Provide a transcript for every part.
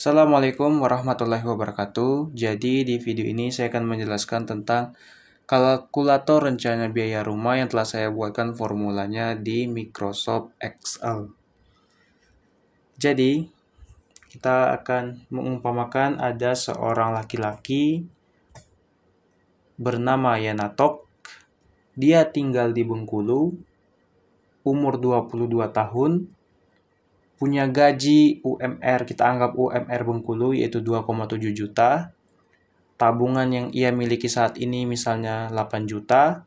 Assalamualaikum warahmatullahi wabarakatuh. Jadi di video ini saya akan menjelaskan tentang kalkulator rencana biaya rumah yang telah saya buatkan formulanya di Microsoft Excel. Jadi kita akan mengumpamakan ada seorang laki-laki bernama Yanatok. Dia tinggal di Bengkulu, umur 22 tahun, punya gaji UMR, kita anggap UMR Bengkulu yaitu 2,7 juta. Tabungan yang ia miliki saat ini misalnya 8 juta.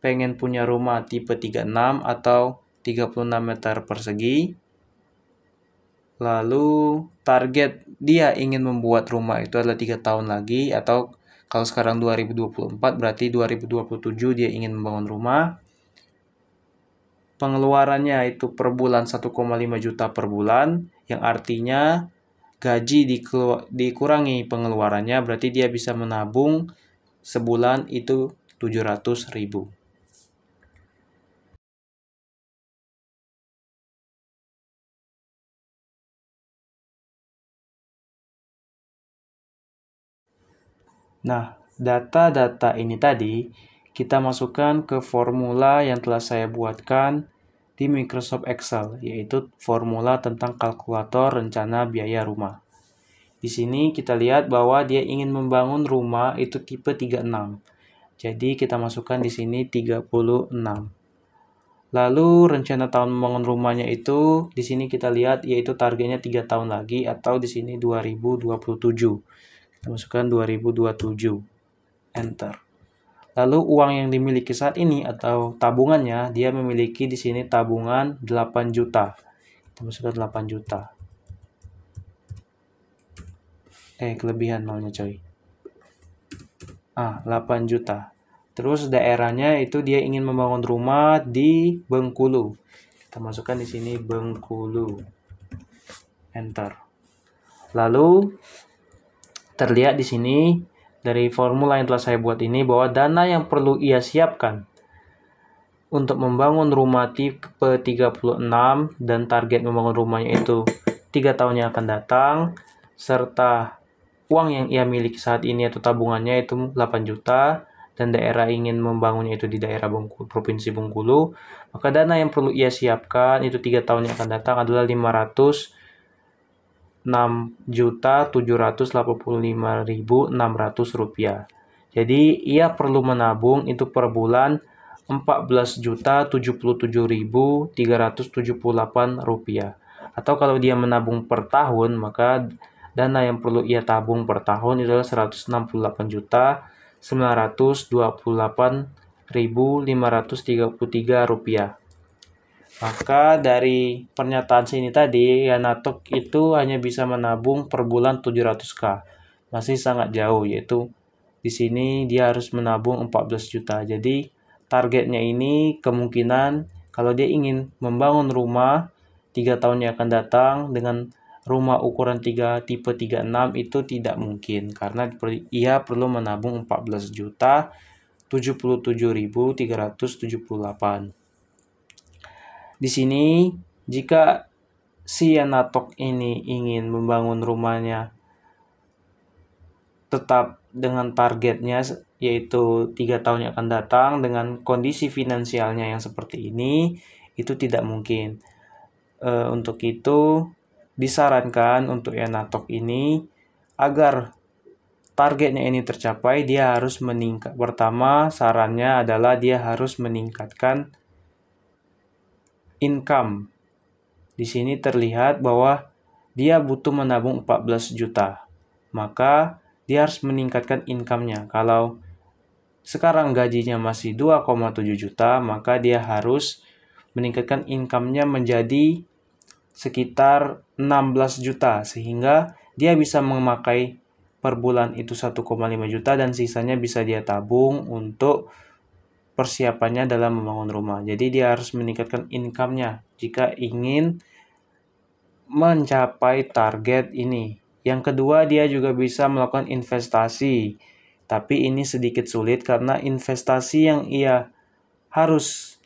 Pengen punya rumah tipe 36 atau 36 meter persegi. Lalu target dia ingin membuat rumah itu adalah 3 tahun lagi atau kalau sekarang 2024 berarti 2027 dia ingin membangun rumah pengeluarannya itu per bulan 1,5 juta per bulan yang artinya gaji dikurangi pengeluarannya berarti dia bisa menabung sebulan itu 700 ribu. Nah, data-data ini tadi kita masukkan ke formula yang telah saya buatkan di Microsoft Excel, yaitu formula tentang kalkulator rencana biaya rumah. Di sini kita lihat bahwa dia ingin membangun rumah itu tipe 36. Jadi kita masukkan di sini 36. Lalu rencana tahun membangun rumahnya itu di sini kita lihat yaitu targetnya 3 tahun lagi atau di sini 2027. Kita masukkan 2027. Enter. Lalu uang yang dimiliki saat ini atau tabungannya, dia memiliki di sini tabungan 8 juta. Kita masukkan 8 juta. Eh, kelebihan nolnya coy. Ah, 8 juta. Terus daerahnya itu dia ingin membangun rumah di Bengkulu. Kita masukkan di sini Bengkulu. Enter. Lalu terlihat di sini dari formula yang telah saya buat ini bahwa dana yang perlu ia siapkan untuk membangun rumah tipe 36 dan target membangun rumahnya itu tiga tahun yang akan datang serta uang yang ia miliki saat ini atau tabungannya itu 8 juta dan daerah ingin membangunnya itu di daerah Bengkulu, Provinsi Bengkulu, maka dana yang perlu ia siapkan itu tiga tahun yang akan datang adalah 500 6.785.600 rupiah. Jadi ia perlu menabung itu per bulan 14.077.378 rupiah. Atau kalau dia menabung per tahun maka dana yang perlu ia tabung per tahun adalah 168 juta 928.533 rupiah. Maka dari pernyataan sini tadi, Yanatok itu hanya bisa menabung per bulan 700k. Masih sangat jauh, yaitu di sini dia harus menabung 14 juta. Jadi targetnya ini kemungkinan kalau dia ingin membangun rumah 3 tahun yang akan datang dengan rumah ukuran 3 tipe 36 itu tidak mungkin karena ia perlu menabung 14 juta 77.378. Di sini, jika si anatok ini ingin membangun rumahnya tetap dengan targetnya yaitu tiga tahun yang akan datang dengan kondisi finansialnya yang seperti ini itu tidak mungkin. E, untuk itu disarankan untuk anatok ini agar targetnya ini tercapai dia harus meningkat. Pertama sarannya adalah dia harus meningkatkan income. Di sini terlihat bahwa dia butuh menabung 14 juta. Maka dia harus meningkatkan income-nya. Kalau sekarang gajinya masih 2,7 juta, maka dia harus meningkatkan income-nya menjadi sekitar 16 juta sehingga dia bisa memakai per bulan itu 1,5 juta dan sisanya bisa dia tabung untuk persiapannya dalam membangun rumah. Jadi dia harus meningkatkan income-nya jika ingin mencapai target ini. Yang kedua, dia juga bisa melakukan investasi. Tapi ini sedikit sulit karena investasi yang ia harus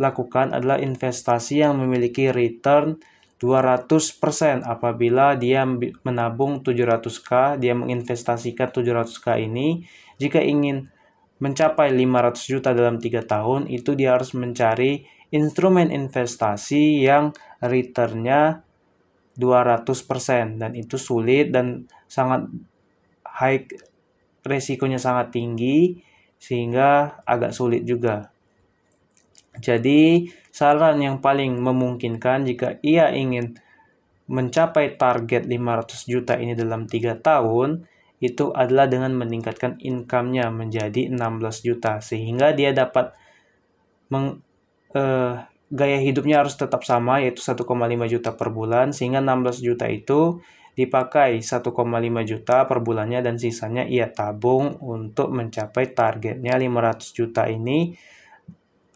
lakukan adalah investasi yang memiliki return 200% apabila dia menabung 700k, dia menginvestasikan 700k ini jika ingin mencapai 500 juta dalam tiga tahun itu dia harus mencari instrumen investasi yang returnnya 200% dan itu sulit dan sangat high resikonya sangat tinggi sehingga agak sulit juga. Jadi saran yang paling memungkinkan jika ia ingin mencapai target 500 juta ini dalam 3 tahun, itu adalah dengan meningkatkan income-nya menjadi 16 juta sehingga dia dapat meng, eh, gaya hidupnya harus tetap sama yaitu 1,5 juta per bulan sehingga 16 juta itu dipakai 1,5 juta per bulannya dan sisanya ia tabung untuk mencapai targetnya 500 juta ini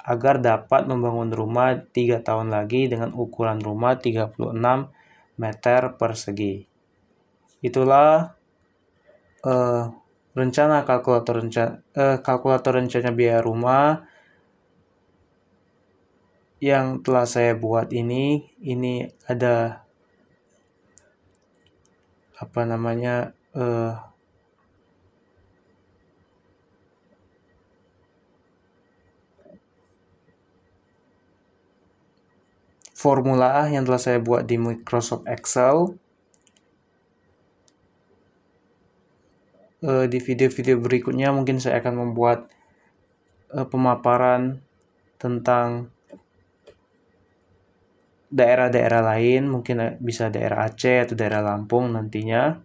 agar dapat membangun rumah 3 tahun lagi dengan ukuran rumah 36 meter persegi. Itulah uh, rencana kalkulator rencana uh, eh, kalkulator rencana biaya rumah yang telah saya buat ini ini ada apa namanya uh, formula yang telah saya buat di Microsoft Excel uh, di video-video berikutnya mungkin saya akan membuat uh, pemaparan tentang daerah-daerah lain, mungkin eh, bisa daerah Aceh atau daerah Lampung nantinya.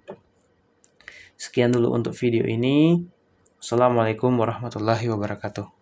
Sekian dulu untuk video ini. Assalamualaikum warahmatullahi wabarakatuh.